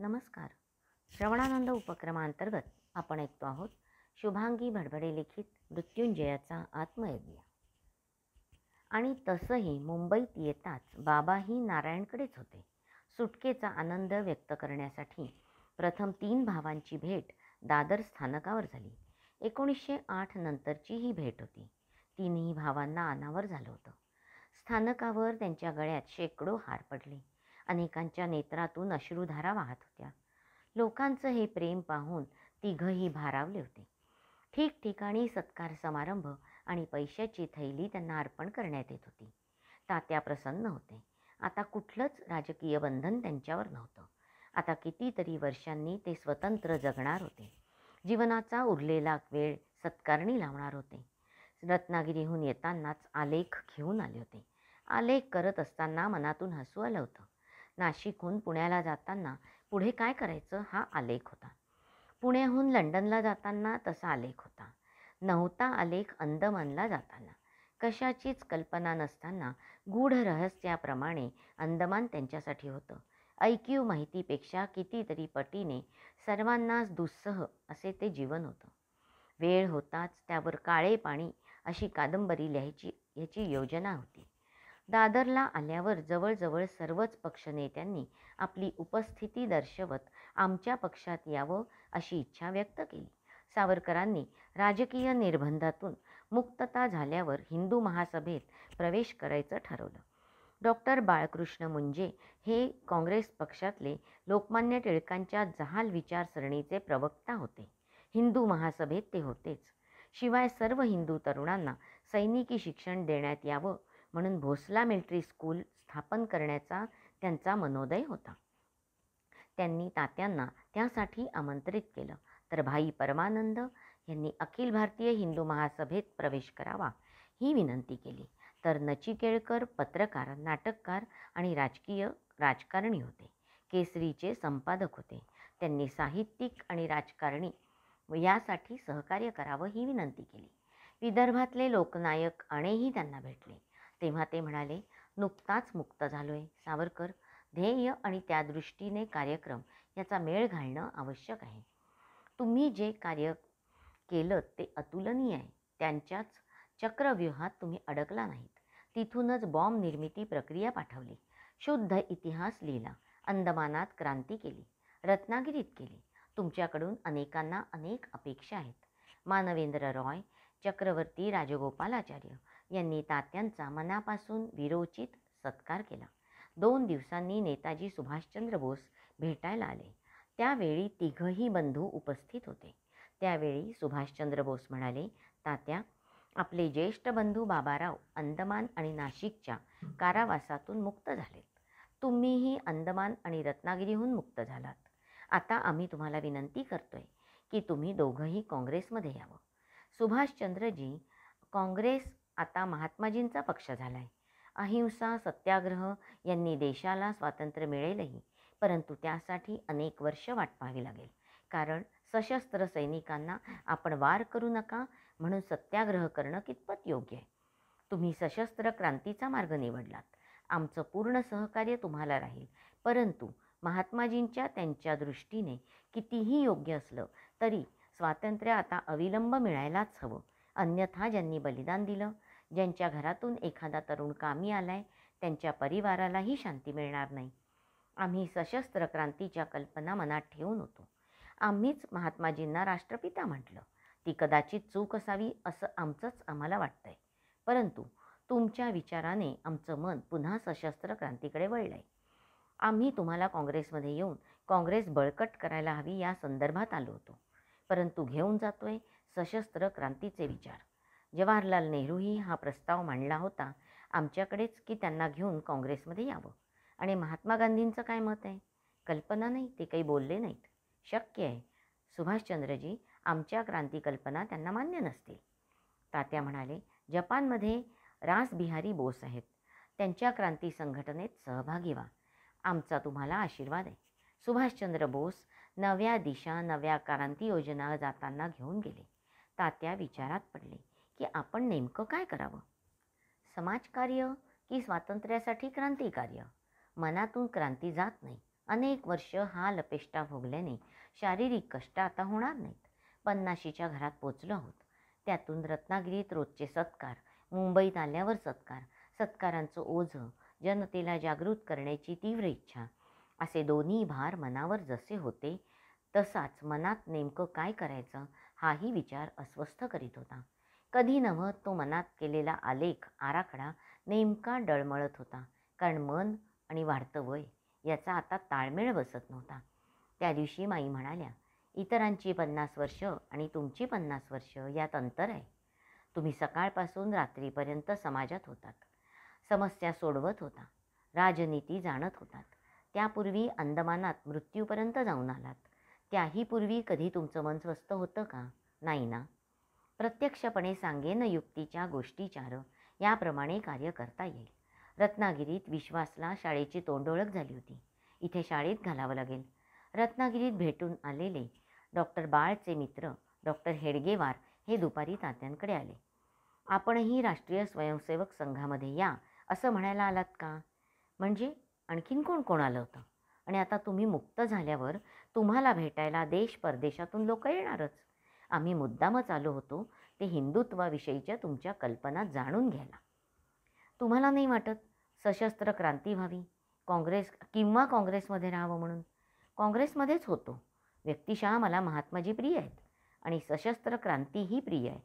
नमस्कार श्रवणानंद उपक्रमांतर्गत आपण ऐकतो आहोत शुभांगी भडभडे लिखित मृत्युंजयाचा आत्मयज्ञ आणि तसंही मुंबईत येताच बाबाही नारायणकडेच होते सुटकेचा आनंद व्यक्त करण्यासाठी प्रथम तीन भावांची भेट दादर स्थानकावर झाली एकोणीसशे आठ नंतरची ही भेट होती तीनही भावांना अनावर झालं होतं स्थानकावर त्यांच्या गळ्यात शेकडो हार पडले अनेकांच्या नेत्रातून अश्रुधारा वाहत होत्या लोकांचं हे प्रेम पाहून तिघंही भारावले होते ठिकठिकाणी सत्कार समारंभ आणि पैशाची थैली त्यांना अर्पण करण्यात येत होती तात्या प्रसन्न होते आता कुठलंच राजकीय बंधन त्यांच्यावर नव्हतं आता कितीतरी वर्षांनी ते स्वतंत्र जगणार होते जीवनाचा उरलेला वेळ सत्कारणी लावणार होते रत्नागिरीहून येतानाच आलेख घेऊन आले होते आलेख करत असताना मनातून हसू आलं होतं नाशिकहून पुण्याला जाताना पुढे काय करायचं हा आलेख होता पुण्याहून लंडनला जाताना तसा आलेख होता नव्हता आलेख अंदमानला जाताना कशाचीच कल्पना नसताना गूढ रहस्याप्रमाणे अंदमान त्यांच्यासाठी होतं ऐक्यू माहितीपेक्षा कितीतरी पटीने सर्वांनाच दुस्सह असे ते जीवन होतं वेळ होताच त्यावर काळे पाणी अशी कादंबरी लिहायची ह्याची योजना होती दादरला आल्यावर जवळजवळ सर्वच पक्षनेत्यांनी आपली उपस्थिती दर्शवत आमच्या पक्षात यावं अशी इच्छा व्यक्त केली सावरकरांनी राजकीय निर्बंधातून मुक्तता झाल्यावर हिंदू महासभेत प्रवेश करायचं ठरवलं डॉक्टर बाळकृष्ण मुंजे हे काँग्रेस पक्षातले लोकमान्य टिळकांच्या जहाल विचारसरणीचे प्रवक्ता होते हिंदू महासभेत ते होतेच शिवाय सर्व हिंदू तरुणांना सैनिकी शिक्षण देण्यात यावं म्हणून भोसला मिलिटरी स्कूल स्थापन करण्याचा त्यांचा मनोदय होता त्यांनी तात्यांना त्यासाठी आमंत्रित केलं तर भाई परमानंद यांनी अखिल भारतीय हिंदू महासभेत प्रवेश करावा ही विनंती केली तर नचिकेळकर पत्रकार नाटककार आणि राजकीय राजकारणी होते केसरीचे संपादक होते त्यांनी साहित्यिक आणि राजकारणी यासाठी सहकार्य करावं ही विनंती केली विदर्भातले लोकनायक अणेही त्यांना भेटले तेव्हा ते म्हणाले नुकताच मुक्त झालोय सावरकर ध्येय आणि त्या दृष्टीने कार्यक्रम याचा मेळ घालणं आवश्यक आहे तुम्ही जे कार्य केलं ते अतुलनीय आहे त्यांच्याच चक्रव्यूहात तुम्ही अडकला नाहीत तिथूनच बॉम्ब निर्मिती प्रक्रिया पाठवली शुद्ध इतिहास लिहिला अंदमानात क्रांती केली रत्नागिरीत केली तुमच्याकडून अनेकांना अनेक अपेक्षा आहेत मानवेंद्र रॉय चक्रवर्ती राजगोपालाचार्य यांनी तात्यांचा मनापासून विरोचित सत्कार केला दोन दिवसांनी नेताजी सुभाषचंद्र बोस भेटायला आले त्यावेळी तिघही बंधू उपस्थित होते त्यावेळी सुभाषचंद्र बोस म्हणाले तात्या आपले ज्येष्ठ बंधू बाबाराव अंदमान आणि नाशिकच्या कारावासातून मुक्त झालेत तुम्हीही अंदमान आणि रत्नागिरीहून मुक्त झालात आता आम्ही तुम्हाला विनंती करतोय की तुम्ही दोघंही काँग्रेसमध्ये यावं सुभाषचंद्रजी काँग्रेस आता महात्माजींचा पक्ष झाला आहे अहिंसा सत्याग्रह यांनी देशाला स्वातंत्र्य मिळेलही परंतु त्यासाठी अनेक वर्ष वाट पाहावी लागेल कारण सशस्त्र सैनिकांना आपण वार करू नका म्हणून सत्याग्रह करणं कितपत योग्य आहे तुम्ही सशस्त्र क्रांतीचा मार्ग निवडलात आमचं पूर्ण सहकार्य तुम्हाला राहील परंतु महात्माजींच्या त्यांच्या दृष्टीने कितीही योग्य असलं तरी स्वातंत्र्य आता अविलंब मिळायलाच हवं अन्यथा ज्यांनी बलिदान दिलं ज्यांच्या घरातून एखादा तरुण कामी आलाय त्यांच्या परिवारालाही शांती मिळणार नाही आम्ही सशस्त्र क्रांतीच्या कल्पना मनात ठेवून होतो आम्हीच महात्माजींना राष्ट्रपिता म्हटलं ती कदाचित चूक असावी असं आमचंच आम्हाला वाटतंय परंतु तुमच्या विचाराने आमचं मन पुन्हा सशस्त्र क्रांतीकडे वळलं आहे आम्ही तुम्हाला काँग्रेसमध्ये येऊन काँग्रेस बळकट करायला हवी या संदर्भात आलो होतो परंतु घेऊन जातोय सशस्त्र क्रांतीचे विचार जवाहरलाल नेहरूही हा प्रस्ताव मांडला होता आमच्याकडेच की त्यांना घेऊन काँग्रेसमध्ये यावं आणि महात्मा गांधींचं काय मत आहे कल्पना नाही ते काही बोलले नाहीत शक्य आहे सुभाषचंद्रजी आमच्या क्रांती कल्पना त्यांना मान्य नसतील तात्या म्हणाले जपानमध्ये रासबिहारी बोस आहेत त्यांच्या क्रांती संघटनेत सहभागी व्हा आमचा तुम्हाला आशीर्वाद आहे सुभाषचंद्र बोस नव्या दिशा नव्या क्रांती योजना जाताना घेऊन गेले तात्या विचारात पडले की आपण नेमकं काय करावं समाजकार्य की स्वातंत्र्यासाठी क्रांतिकार्य मनातून क्रांती जात नाही अनेक वर्ष हा लपेष्टा भोगल्याने शारीरिक कष्ट आता होणार नाहीत पन्नाशीच्या घरात पोचलो आहोत त्यातून रत्नागिरीत रोजचे सत्कार मुंबईत आल्यावर सत्कार सत्कारांचं ओझ जनतेला जागृत करण्याची तीव्र इच्छा असे दोन्ही भार मनावर जसे होते तसाच मनात नेमकं काय करायचं हाही विचार अस्वस्थ करीत होता कधी नव्ह तो मनात केलेला आलेख आराखडा नेमका डळमळत होता कारण मन आणि वाढतं वय याचा आता ताळमेळ बसत नव्हता त्या दिवशी माई म्हणाल्या इतरांची पन्नास वर्ष आणि तुमची पन्नास वर्ष यात अंतर आहे तुम्ही सकाळपासून रात्रीपर्यंत समाजात होतात समस्या सोडवत होता राजनीती जाणत होतात त्यापूर्वी अंदमानात मृत्यूपर्यंत जाऊन आलात त्याही पूर्वी कधी तुमचं मन स्वस्थ होतं का नाही ना प्रत्यक्षपणे सांगेन युक्तीच्या गोष्टीचार याप्रमाणे कार्य करता येईल रत्नागिरीत विश्वासला शाळेची तोंडओळख झाली होती इथे शाळेत घालावं लागेल रत्नागिरीत भेटून आलेले डॉक्टर बाळचे मित्र डॉक्टर हेडगेवार हे दुपारी तात्यांकडे आले आपणही राष्ट्रीय स्वयंसेवक संघामध्ये या असं म्हणायला आलात का म्हणजे आणखीन कोण कोण आलं होतं आणि आता तुम्ही मुक्त झाल्यावर तुम्हाला भेटायला देश परदेशातून लोक येणारच आम्ही मुद्दामच आलो होतो ते हिंदुत्वाविषयीच्या तुमच्या कल्पना जाणून घ्यायला तुम्हाला नाही वाटत सशस्त्र क्रांती व्हावी काँग्रेस किंवा काँग्रेसमध्ये राहावं म्हणून काँग्रेसमध्येच होतो व्यक्तिशः मला महात्माजी प्रिय आहेत आणि सशस्त्र क्रांतीही प्रिय आहे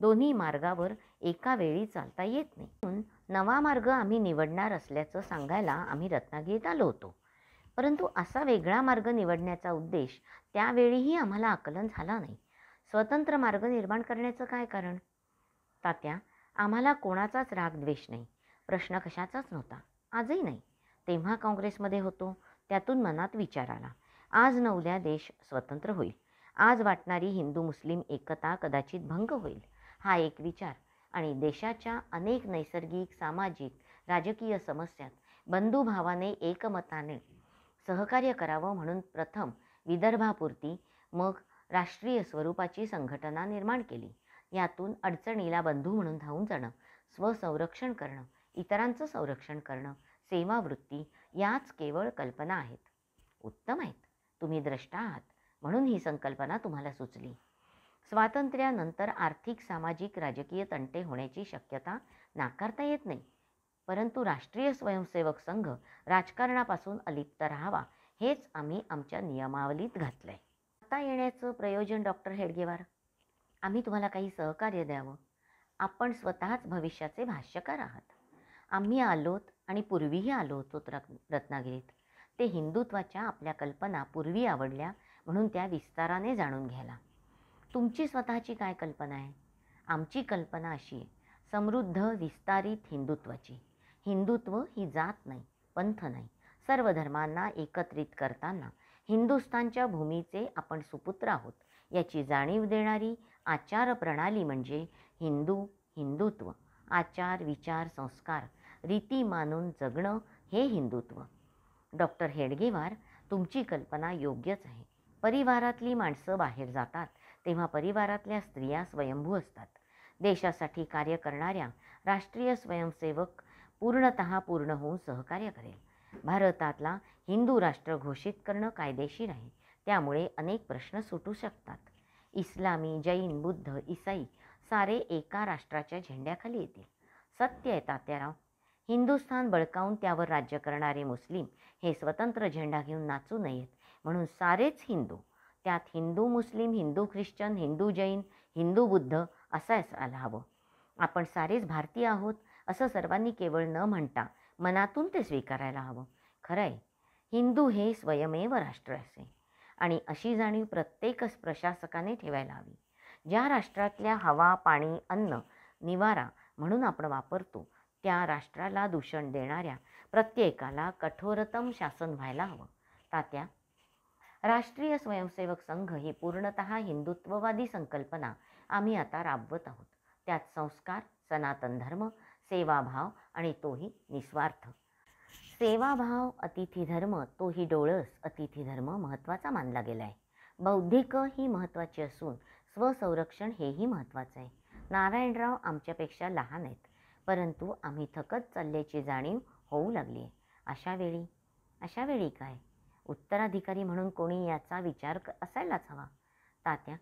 दोन्ही मार्गावर एका वेळी चालता येत नाही म्हणून नवा मार्ग आम्ही निवडणार असल्याचं सांगायला आम्ही रत्नागिरीत आलो होतो परंतु असा वेगळा मार्ग निवडण्याचा उद्देश त्यावेळीही आम्हाला आकलन झाला नाही स्वतंत्र मार्ग निर्माण करण्याचं काय कारण तात्या आम्हाला कोणाचाच रागद्वेष नाही प्रश्न कशाचाच नव्हता आजही नाही तेव्हा काँग्रेसमध्ये होतो त्यातून मनात विचार आला आज नवल्या देश स्वतंत्र होईल आज वाटणारी हिंदू मुस्लिम एकता कदाचित भंग होईल हा एक विचार आणि देशाच्या अनेक नैसर्गिक सामाजिक राजकीय समस्यात बंधुभावाने एकमताने सहकार्य करावं म्हणून प्रथम विदर्भापुरती मग राष्ट्रीय स्वरूपाची संघटना निर्माण केली यातून अडचणीला बंधू म्हणून धावून जाणं स्वसंरक्षण करणं इतरांचं संरक्षण करणं सेवावृत्ती याच केवळ कल्पना आहेत उत्तम आहेत तुम्ही द्रष्टा आहात म्हणून ही संकल्पना तुम्हाला सुचली स्वातंत्र्यानंतर आर्थिक सामाजिक राजकीय तंटे होण्याची शक्यता नाकारता येत नाही परंतु राष्ट्रीय स्वयंसेवक संघ राजकारणापासून अलिप्त राहावा हेच आम्ही आमच्या नियमावलीत घातलं आहे आता येण्याचं प्रयोजन डॉक्टर हेडगेवार आम्ही तुम्हाला काही सहकार्य द्यावं आपण स्वतःच भविष्याचे भाष्यकार आहात आम्ही आलोत आणि पूर्वीही आलो होतो रत्नागिरीत ते हिंदुत्वाच्या आपल्या कल्पना पूर्वी आवडल्या म्हणून त्या विस्ताराने जाणून घ्यायला तुमची स्वतःची काय कल्पना आहे आमची कल्पना अशी समृद्ध विस्तारित हिंदुत्वाची हिंदुत्व ही जात नाही पंथ नाही सर्व धर्मांना एकत्रित करताना हिंदुस्तानच्या भूमीचे आपण सुपुत्र आहोत याची जाणीव देणारी आचार प्रणाली म्हणजे हिंदू हिंदुत्व आचार विचार संस्कार रीती मानून जगणं हे हिंदुत्व डॉक्टर हेडगेवार तुमची कल्पना योग्यच आहे परिवारातली माणसं बाहेर जातात तेव्हा परिवारातल्या स्त्रिया स्वयंभू असतात देशासाठी कार्य करणाऱ्या राष्ट्रीय स्वयंसेवक पूर्णत पूर्ण होऊन सहकार्य करेल भारतातला हिंदू राष्ट्र घोषित करणं कायदेशीर आहे त्यामुळे अनेक प्रश्न सुटू शकतात इस्लामी जैन बुद्ध इसाई सारे एका राष्ट्राच्या झेंड्याखाली येतील सत्य आहे तात्याराव हिंदुस्थान बळकावून त्यावर राज्य करणारे मुस्लिम हे स्वतंत्र झेंडा घेऊन नाचू नयेत म्हणून सारेच हिंदू त्यात हिंदू मुस्लिम हिंदू ख्रिश्चन हिंदू जैन हिंदू बुद्ध असं असायला हवं आपण सारेच भारतीय आहोत असं सर्वांनी केवळ न म्हणता मनातून ते स्वीकारायला हवं खरं आहे हिंदू हे स्वयमेव राष्ट्र असे आणि अशी जाणीव प्रत्येकच प्रशासकाने ठेवायला हवी ज्या राष्ट्रातल्या हवा पाणी अन्न निवारा म्हणून आपण वापरतो त्या राष्ट्राला दूषण देणाऱ्या प्रत्येकाला कठोरतम शासन व्हायला हवं तात्या राष्ट्रीय स्वयंसेवक संघ ही पूर्णत हिंदुत्ववादी संकल्पना आम्ही आता राबवत आहोत त्यात संस्कार सनातन धर्म सेवाभाव आणि तोही निस्वार्थ सेवाभाव अतिथी धर्म तोही डोळस अतिथी धर्म महत्त्वाचा मानला गेला आहे बौद्धिक ही महत्त्वाची असून स्वसंरक्षण हेही महत्त्वाचं आहे नारायणराव आमच्यापेक्षा लहान आहेत परंतु आम्ही थकत चालल्याची जाणीव होऊ लागली आहे अशावेळी अशावेळी काय उत्तराधिकारी म्हणून कोणी याचा विचार असायलाच हवा तात्या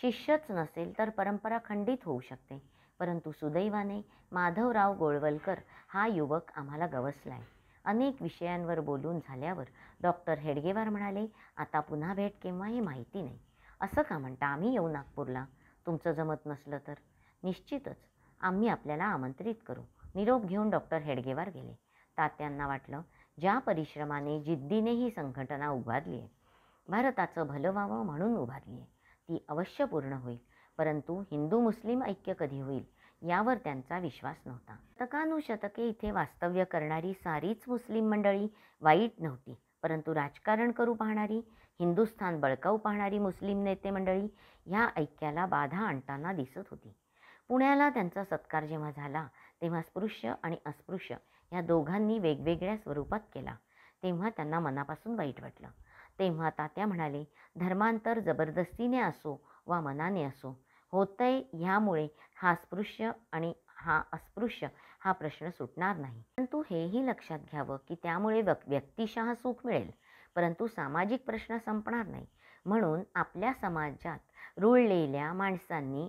शिष्यच नसेल तर परंपरा खंडित होऊ शकते परंतु सुदैवाने माधवराव गोळवलकर हा युवक आम्हाला गवसला आहे अनेक विषयांवर बोलून झाल्यावर डॉक्टर हेडगेवार म्हणाले आता पुन्हा भेट केव्हा हे माहिती नाही असं का म्हणता आम्ही येऊ नागपूरला तुमचं जमत नसलं तर निश्चितच आम्ही आपल्याला आमंत्रित करू निरोप घेऊन डॉक्टर हेडगेवार गेले तात्यांना वाटलं ज्या परिश्रमाने जिद्दीने ही संघटना उभारली आहे भारताचं भलं व्हावं म्हणून उभारली आहे ती अवश्य पूर्ण होईल परंतु हिंदू मुस्लिम ऐक्य कधी होईल यावर त्यांचा विश्वास नव्हता शतकानुशतके इथे वास्तव्य करणारी सारीच मुस्लिम मंडळी वाईट नव्हती परंतु राजकारण करू पाहणारी हिंदुस्थान बळकावू पाहणारी मुस्लिम नेते मंडळी ह्या ऐक्याला बाधा आणताना दिसत होती पुण्याला त्यांचा सत्कार जेव्हा झाला तेव्हा स्पृश्य आणि अस्पृश्य या दोघांनी वेगवेगळ्या स्वरूपात केला तेव्हा त्यांना मनापासून वाईट वाटलं तेव्हा तात्या म्हणाले धर्मांतर जबरदस्तीने असो वा मनाने असो होतय ह्यामुळे हा स्पृश्य आणि हा अस्पृश्य हा प्रश्न सुटणार नाही परंतु हेही लक्षात घ्यावं की त्यामुळे व्यक् व्यक्तिशः सुख मिळेल परंतु सामाजिक प्रश्न संपणार नाही म्हणून आपल्या समाजात रुळलेल्या माणसांनी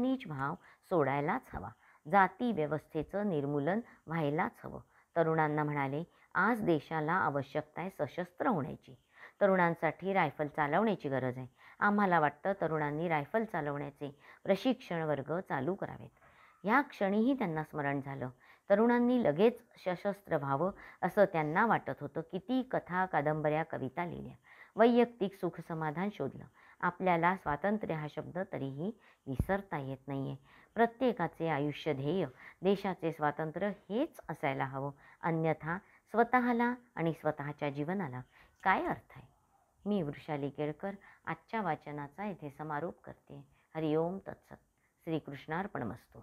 नीच भाव सोडायलाच हवा जाती व्यवस्थेचं निर्मूलन व्हायलाच हवं तरुणांना म्हणाले आज देशाला आवश्यकता आहे सशस्त्र होण्याची तरुणांसाठी रायफल चालवण्याची गरज आहे आम्हाला वाटतं तरुणांनी रायफल चालवण्याचे प्रशिक्षण वर्ग चालू करावेत या क्षणीही त्यांना स्मरण झालं तरुणांनी लगेच सशस्त्र व्हावं असं त्यांना वाटत होतं किती कथा कादंबऱ्या कविता लिहिल्या वैयक्तिक सुखसमाधान शोधलं आपल्याला स्वातंत्र्य हा शब्द तरीही विसरता येत नाही आहे प्रत्येकाचे आयुष्य ध्येय देशाचे स्वातंत्र्य हेच असायला हवं अन्यथा स्वतःला आणि स्वतःच्या जीवनाला काय अर्थ आहे मी वृषाली केळकर आजच्या वाचनाचा येथे समारोप करते हरिओम तत्सत श्रीकृष्णार्पण मस्तू